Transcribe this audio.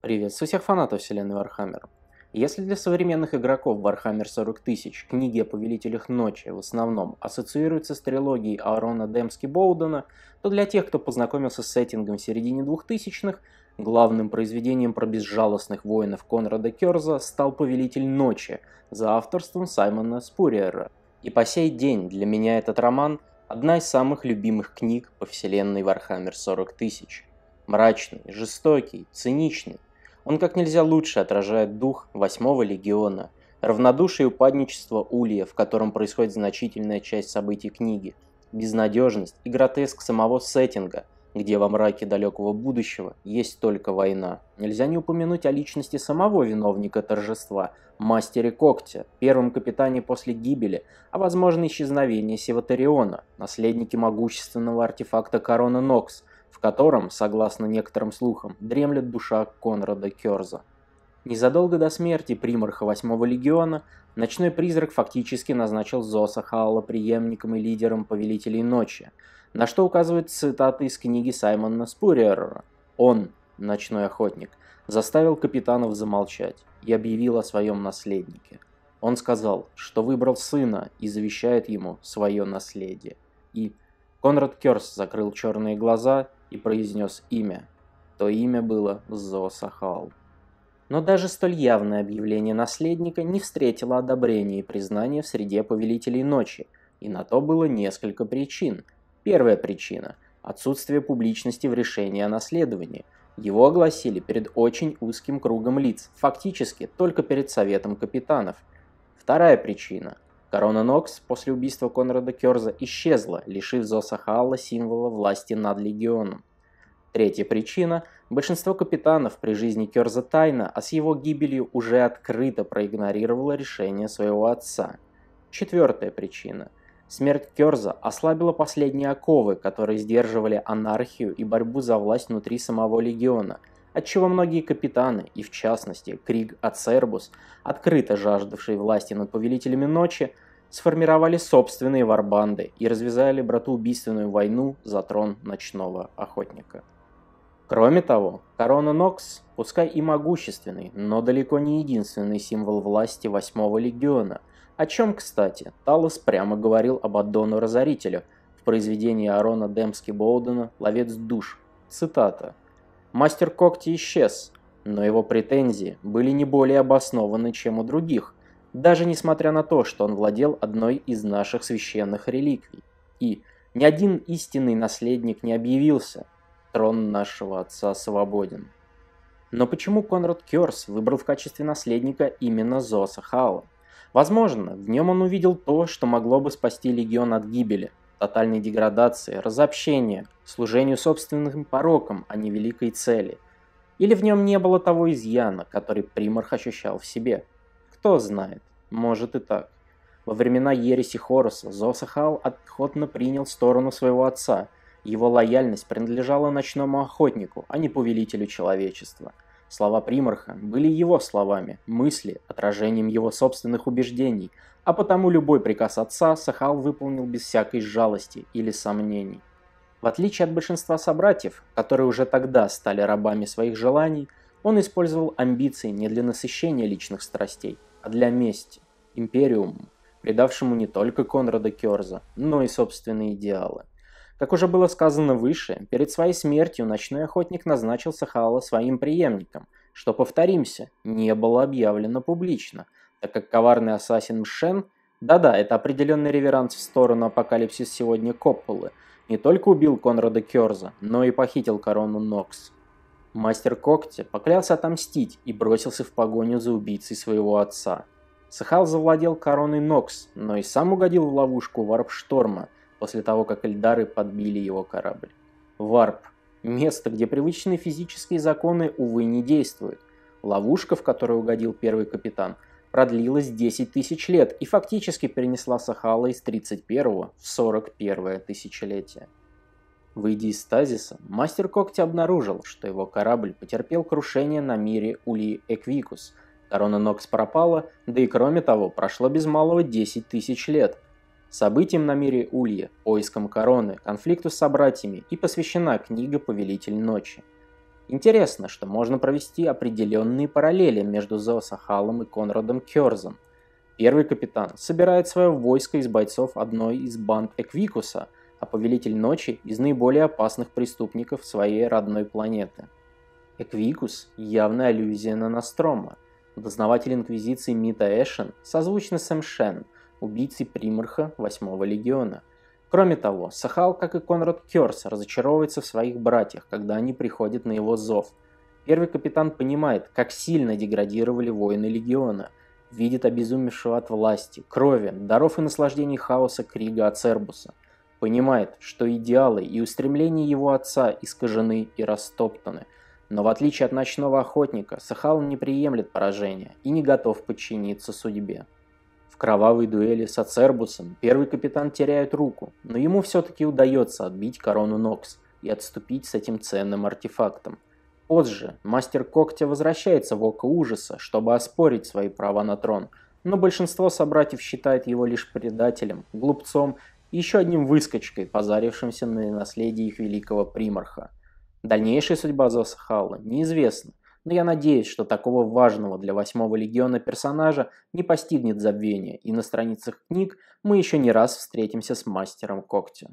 Приветствую всех фанатов вселенной Вархаммер. Если для современных игроков Warhammer 40 тысяч книги о Повелителях Ночи в основном ассоциируются с трилогией Аарона Демски-Боудена, то для тех, кто познакомился с сеттингом в середине 2000-х, главным произведением про безжалостных воинов Конрада Керза стал Повелитель Ночи за авторством Саймона Спуриера. И по сей день для меня этот роман – одна из самых любимых книг по вселенной Warhammer 40 тысяч. Мрачный, жестокий, циничный, он как нельзя лучше отражает дух восьмого легиона, равнодушие и упадничество Улья, в котором происходит значительная часть событий книги, безнадежность и гротеск самого сеттинга – где во мраке далекого будущего есть только война. Нельзя не упомянуть о личности самого виновника торжества, мастере Когтя, первом капитане после гибели, а возможно исчезновение Севатариона, наследнике могущественного артефакта Корона Нокс, в котором, согласно некоторым слухам, дремлет душа Конрада Керза. Незадолго до смерти приморха 8-го легиона ночной призрак фактически назначил Зоса Хаала преемником и лидером Повелителей Ночи, на что указывает цитата из книги Саймона Спуриера. Он, ночной охотник, заставил капитанов замолчать и объявил о своем наследнике. Он сказал, что выбрал сына и завещает ему свое наследие. И Конрад Керс закрыл черные глаза и произнес имя. То имя было Зоосахал. Но даже столь явное объявление наследника не встретило одобрения и признания в среде повелителей ночи, и на то было несколько причин. Первая причина – отсутствие публичности в решении о наследовании. Его огласили перед очень узким кругом лиц, фактически только перед советом капитанов. Вторая причина – Корона Нокс после убийства Конрада Керза исчезла, лишив Зоса Халла символа власти над легионом. Третья причина – большинство капитанов при жизни Керза тайно, а с его гибелью уже открыто проигнорировало решение своего отца. Четвертая причина – смерть Керза ослабила последние оковы, которые сдерживали анархию и борьбу за власть внутри самого легиона – отчего многие капитаны, и в частности Криг Ацербус, открыто жаждавшие власти над повелителями ночи, сформировали собственные варбанды и развязали братоубийственную войну за трон ночного охотника. Кроме того, корона Нокс, пускай и могущественный, но далеко не единственный символ власти Восьмого Легиона, о чем, кстати, Талос прямо говорил об Аддону Разорителю в произведении Арона Демски Боудена «Ловец душ». Цитата. Мастер Когти исчез, но его претензии были не более обоснованы, чем у других, даже несмотря на то, что он владел одной из наших священных реликвий. И ни один истинный наследник не объявился. Трон нашего отца свободен. Но почему Конрад Кёрс выбрал в качестве наследника именно Зоса Хала? Возможно, в нем он увидел то, что могло бы спасти легион от гибели тотальной деградации, разобщения, служению собственным порокам, а не великой цели. Или в нем не было того изъяна, который Примарх ощущал в себе. Кто знает, может и так. Во времена ереси Хороса Зосахал отходно принял сторону своего отца. Его лояльность принадлежала ночному охотнику, а не повелителю человечества. Слова Примарха были его словами, мысли, отражением его собственных убеждений, а потому любой приказ отца Сахал выполнил без всякой жалости или сомнений. В отличие от большинства собратьев, которые уже тогда стали рабами своих желаний, он использовал амбиции не для насыщения личных страстей, а для мести, империуму, предавшему не только Конрада Кёрза, но и собственные идеалы. Как уже было сказано выше, перед своей смертью ночной охотник назначил Сахала своим преемником, что, повторимся, не было объявлено публично – так как коварный ассасин Мшен, да-да, это определенный реверанс в сторону апокалипсис сегодня Копполы, не только убил Конрада Керза, но и похитил корону Нокс. Мастер Когти поклялся отомстить и бросился в погоню за убийцей своего отца. Сахал завладел короной Нокс, но и сам угодил в ловушку Варп-шторма после того, как Эльдары подбили его корабль. Варп – место, где привычные физические законы, увы, не действуют. Ловушка, в которую угодил первый капитан – продлилась 10 тысяч лет и фактически перенесла Сахала из 31 в 41 тысячелетие. Выйдя из стазиса, мастер Когти обнаружил, что его корабль потерпел крушение на мире Ули Эквикус. Корона Нокс пропала, да и кроме того, прошло без малого 10 тысяч лет. Событиям на мире Улья, поиском короны, конфликту с собратьями и посвящена книга «Повелитель ночи». Интересно, что можно провести определенные параллели между Зоосахалом и Конрадом Керзом. Первый капитан собирает свое войско из бойцов одной из банд Эквикуса, а повелитель ночи из наиболее опасных преступников своей родной планеты. Эквикус – явная аллюзия на Настрома. Дознаватель Инквизиции Мита Эшен созвучно Сэм Шен, убийцей Примарха 8 легиона. Кроме того, Сахал, как и Конрад Кёрс, разочаровывается в своих братьях, когда они приходят на его зов. Первый капитан понимает, как сильно деградировали воины Легиона, видит обезумевшего от власти, крови, даров и наслаждений хаоса Крига Цербуса, Понимает, что идеалы и устремления его отца искажены и растоптаны. Но в отличие от ночного охотника, Сахал не приемлет поражения и не готов подчиниться судьбе. В кровавой дуэли с Ацербусом первый капитан теряет руку, но ему все-таки удается отбить корону Нокс и отступить с этим ценным артефактом. Позже мастер Когтя возвращается в Око Ужаса, чтобы оспорить свои права на трон, но большинство собратьев считает его лишь предателем, глупцом и еще одним выскочкой, позарившимся на наследие их великого примарха. Дальнейшая судьба Засахала неизвестна, но я надеюсь, что такого важного для восьмого легиона персонажа не постигнет забвение, и на страницах книг мы еще не раз встретимся с мастером когтя.